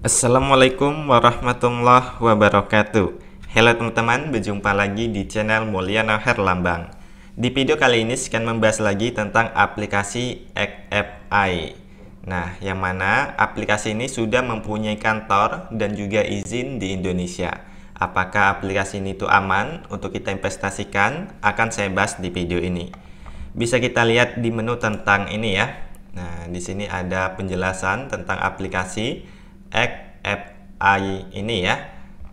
Assalamualaikum warahmatullahi wabarakatuh Halo teman-teman, berjumpa lagi di channel Mulyana Herlambang Di video kali ini saya akan membahas lagi tentang aplikasi XFI Nah, yang mana aplikasi ini sudah mempunyai kantor dan juga izin di Indonesia Apakah aplikasi ini itu aman untuk kita investasikan? Akan saya bahas di video ini Bisa kita lihat di menu tentang ini ya Nah, di sini ada penjelasan tentang aplikasi XFI ini ya.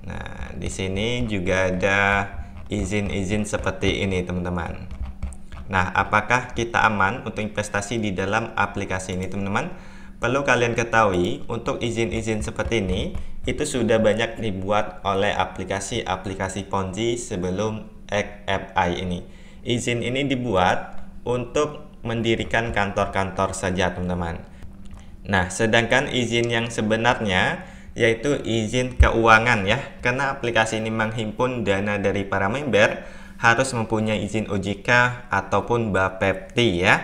Nah, di sini juga ada izin-izin seperti ini, teman-teman. Nah, apakah kita aman untuk investasi di dalam aplikasi ini, teman-teman? Perlu kalian ketahui, untuk izin-izin seperti ini, itu sudah banyak dibuat oleh aplikasi-aplikasi Ponzi sebelum XFI ini. Izin ini dibuat untuk mendirikan kantor-kantor saja, teman-teman Nah, sedangkan izin yang sebenarnya yaitu izin keuangan ya. Karena aplikasi ini menghimpun dana dari para member harus mempunyai izin OJK ataupun BAPEPTI ya.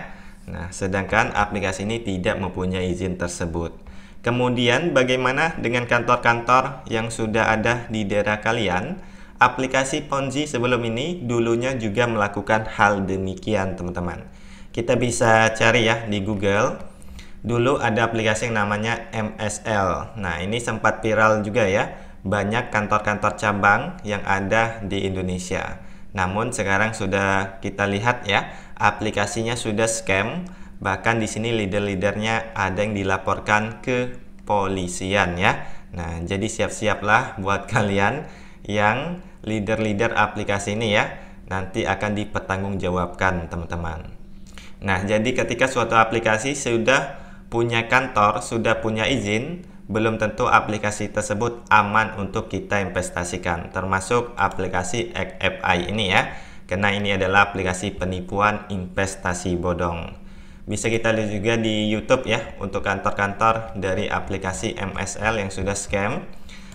Nah, sedangkan aplikasi ini tidak mempunyai izin tersebut. Kemudian bagaimana dengan kantor-kantor yang sudah ada di daerah kalian? Aplikasi Ponzi sebelum ini dulunya juga melakukan hal demikian, teman-teman. Kita bisa cari ya di Google dulu ada aplikasi yang namanya MSL. Nah, ini sempat viral juga ya. Banyak kantor-kantor cabang yang ada di Indonesia. Namun sekarang sudah kita lihat ya, aplikasinya sudah scam. Bahkan di sini leader-leadernya ada yang dilaporkan ke polisian ya. Nah, jadi siap-siaplah buat kalian yang leader-leader aplikasi ini ya. Nanti akan dipertanggungjawabkan, teman-teman. Nah, jadi ketika suatu aplikasi sudah punya kantor sudah punya izin, belum tentu aplikasi tersebut aman untuk kita investasikan, termasuk aplikasi XFI ini ya, karena ini adalah aplikasi penipuan investasi bodong. Bisa kita lihat juga di YouTube ya, untuk kantor-kantor dari aplikasi MSL yang sudah scam.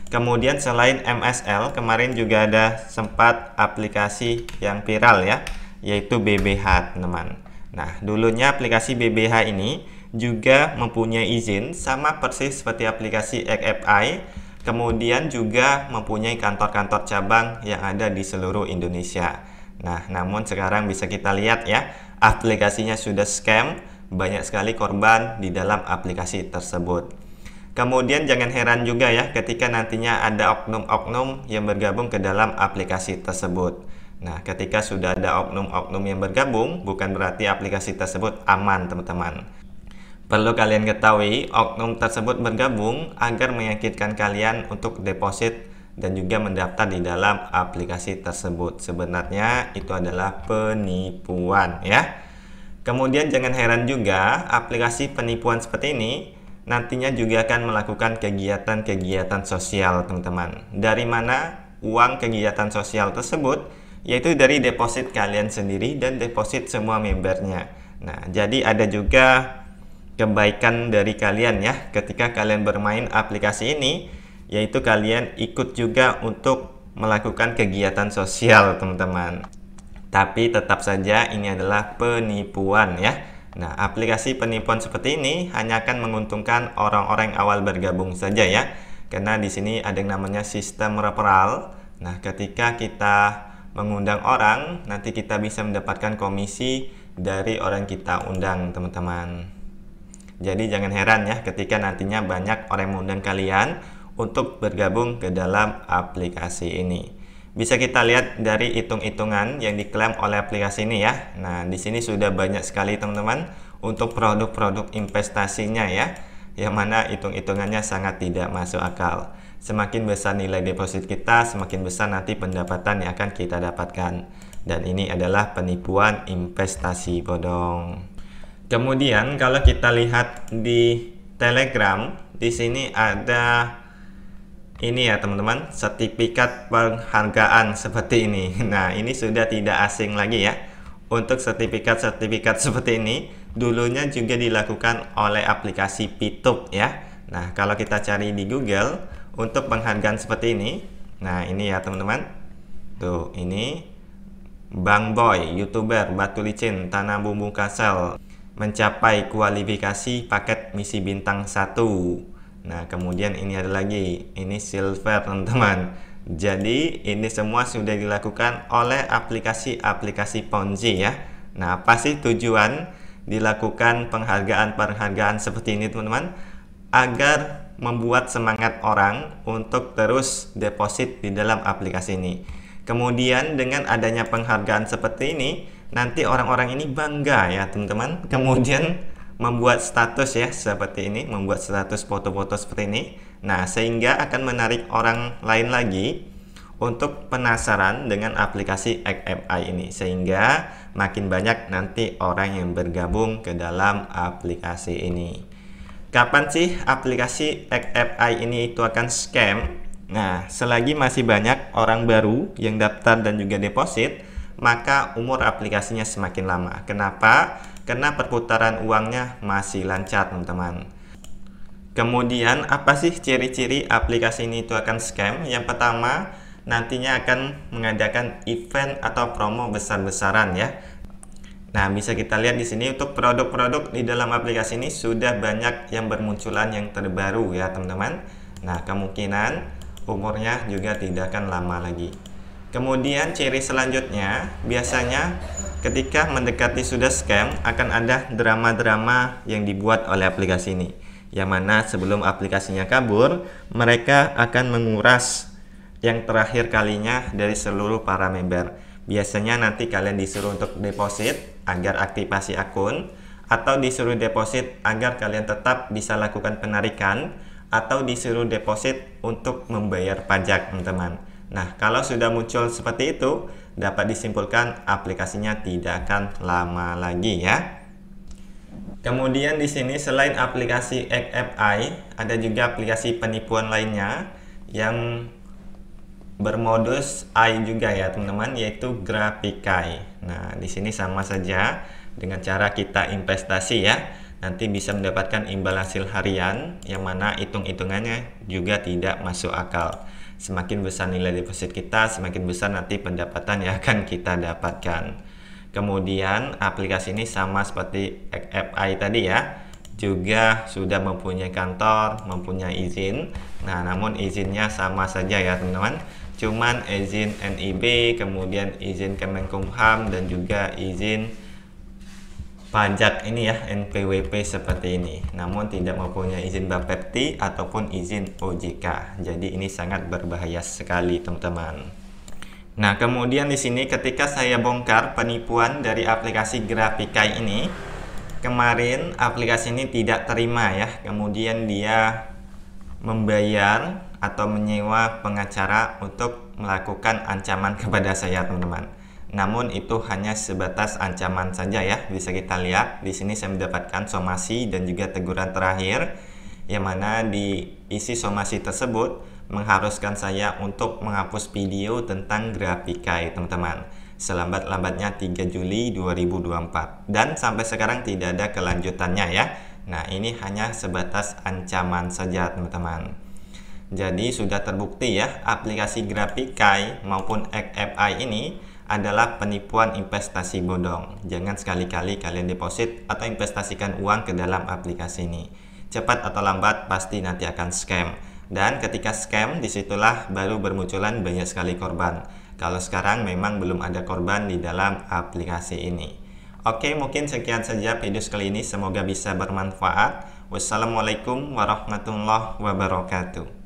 Kemudian selain MSL, kemarin juga ada sempat aplikasi yang viral ya, yaitu BBH teman. Nah, dulunya aplikasi BBH ini juga mempunyai izin sama persis seperti aplikasi XFI, kemudian juga mempunyai kantor-kantor cabang yang ada di seluruh Indonesia. Nah, namun sekarang bisa kita lihat ya, aplikasinya sudah scam, banyak sekali korban di dalam aplikasi tersebut. Kemudian jangan heran juga ya ketika nantinya ada oknum-oknum yang bergabung ke dalam aplikasi tersebut. Nah, ketika sudah ada oknum-oknum yang bergabung, bukan berarti aplikasi tersebut aman, teman-teman. Perlu kalian ketahui, oknum tersebut bergabung agar meyakinkan kalian untuk deposit dan juga mendaftar di dalam aplikasi tersebut. Sebenarnya itu adalah penipuan ya. Kemudian jangan heran juga aplikasi penipuan seperti ini nantinya juga akan melakukan kegiatan-kegiatan sosial teman-teman. Dari mana uang kegiatan sosial tersebut? Yaitu dari deposit kalian sendiri dan deposit semua membernya. Nah, jadi ada juga kebaikan dari kalian ya ketika kalian bermain aplikasi ini yaitu kalian ikut juga untuk melakukan kegiatan sosial teman-teman tapi tetap saja ini adalah penipuan ya Nah, aplikasi penipuan seperti ini hanya akan menguntungkan orang-orang awal bergabung saja ya. Karena di sini ada yang namanya sistem referral. Nah, ketika kita mengundang orang, nanti kita bisa mendapatkan komisi dari orang kita undang, teman-teman. Jadi jangan heran ya ketika nantinya banyak orang yang mengundang kalian untuk bergabung ke dalam aplikasi ini. Bisa kita lihat dari hitung-hitungan yang diklaim oleh aplikasi ini ya. Nah, di sini sudah banyak sekali teman-teman untuk produk-produk investasinya ya, yang mana hitung-hitungannya sangat tidak masuk akal. Semakin besar nilai deposit kita, semakin besar nanti pendapatan yang akan kita dapatkan. Dan ini adalah penipuan investasi bodong. Kemudian kalau kita lihat di Telegram, di sini ada ini ya teman-teman, sertifikat penghargaan seperti ini. Nah, ini sudah tidak asing lagi ya. Untuk sertifikat-sertifikat seperti ini, dulunya juga dilakukan oleh aplikasi Pitup ya. Nah, kalau kita cari di Google untuk penghargaan seperti ini. Nah, ini ya teman-teman. Tuh, ini Bang Boy, YouTuber Batu Licin, Tanah Bumbu Kasel mencapai kualifikasi paket misi bintang 1. Nah, kemudian ini ada lagi, ini silver teman-teman. Jadi, ini semua sudah dilakukan oleh aplikasi-aplikasi Ponzi ya. Nah, apa sih tujuan dilakukan penghargaan-penghargaan seperti ini teman-teman? Agar membuat semangat orang untuk terus deposit di dalam aplikasi ini. Kemudian dengan adanya penghargaan seperti ini, nanti orang-orang ini bangga ya teman-teman kemudian membuat status ya seperti ini membuat status foto-foto seperti ini nah sehingga akan menarik orang lain lagi untuk penasaran dengan aplikasi XMI ini sehingga makin banyak nanti orang yang bergabung ke dalam aplikasi ini kapan sih aplikasi XFI ini itu akan scam nah selagi masih banyak orang baru yang daftar dan juga deposit maka umur aplikasinya semakin lama. Kenapa? Karena perputaran uangnya masih lancar, teman-teman. Kemudian, apa sih ciri-ciri aplikasi ini itu akan scam? Yang pertama, nantinya akan mengadakan event atau promo besar-besaran ya. Nah, bisa kita lihat di sini untuk produk-produk di dalam aplikasi ini sudah banyak yang bermunculan yang terbaru ya, teman-teman. Nah, kemungkinan umurnya juga tidak akan lama lagi. Kemudian ciri selanjutnya biasanya ketika mendekati sudah scam akan ada drama-drama yang dibuat oleh aplikasi ini. Yang mana sebelum aplikasinya kabur, mereka akan menguras yang terakhir kalinya dari seluruh para member. Biasanya nanti kalian disuruh untuk deposit agar aktivasi akun atau disuruh deposit agar kalian tetap bisa lakukan penarikan atau disuruh deposit untuk membayar pajak teman-teman Nah, kalau sudah muncul seperti itu, dapat disimpulkan aplikasinya tidak akan lama lagi ya. Kemudian di sini selain aplikasi XFI, ada juga aplikasi penipuan lainnya yang bermodus AI juga ya teman-teman, yaitu Grafikai. Nah, di sini sama saja dengan cara kita investasi ya. Nanti bisa mendapatkan imbal hasil harian yang mana hitung-hitungannya juga tidak masuk akal semakin besar nilai deposit kita, semakin besar nanti pendapatan yang akan kita dapatkan. Kemudian aplikasi ini sama seperti FI tadi ya, juga sudah mempunyai kantor, mempunyai izin. Nah, namun izinnya sama saja ya, teman-teman. Cuman izin NIB, kemudian izin Kemenkumham dan juga izin pajak ini ya NPWP seperti ini namun tidak mempunyai izin Bapepti ataupun izin OJK jadi ini sangat berbahaya sekali teman-teman nah kemudian di sini ketika saya bongkar penipuan dari aplikasi Grafikai ini kemarin aplikasi ini tidak terima ya kemudian dia membayar atau menyewa pengacara untuk melakukan ancaman kepada saya teman-teman namun itu hanya sebatas ancaman saja ya. Bisa kita lihat di sini saya mendapatkan somasi dan juga teguran terakhir yang mana di isi somasi tersebut mengharuskan saya untuk menghapus video tentang grafika ya teman-teman. Selambat-lambatnya 3 Juli 2024 dan sampai sekarang tidak ada kelanjutannya ya. Nah, ini hanya sebatas ancaman saja teman-teman. Jadi sudah terbukti ya aplikasi Grafikai maupun XFI ini adalah penipuan investasi bodong. Jangan sekali-kali kalian deposit atau investasikan uang ke dalam aplikasi ini. Cepat atau lambat pasti nanti akan scam. Dan ketika scam, disitulah baru bermunculan banyak sekali korban. Kalau sekarang memang belum ada korban di dalam aplikasi ini. Oke, mungkin sekian saja video kali ini. Semoga bisa bermanfaat. Wassalamualaikum warahmatullahi wabarakatuh.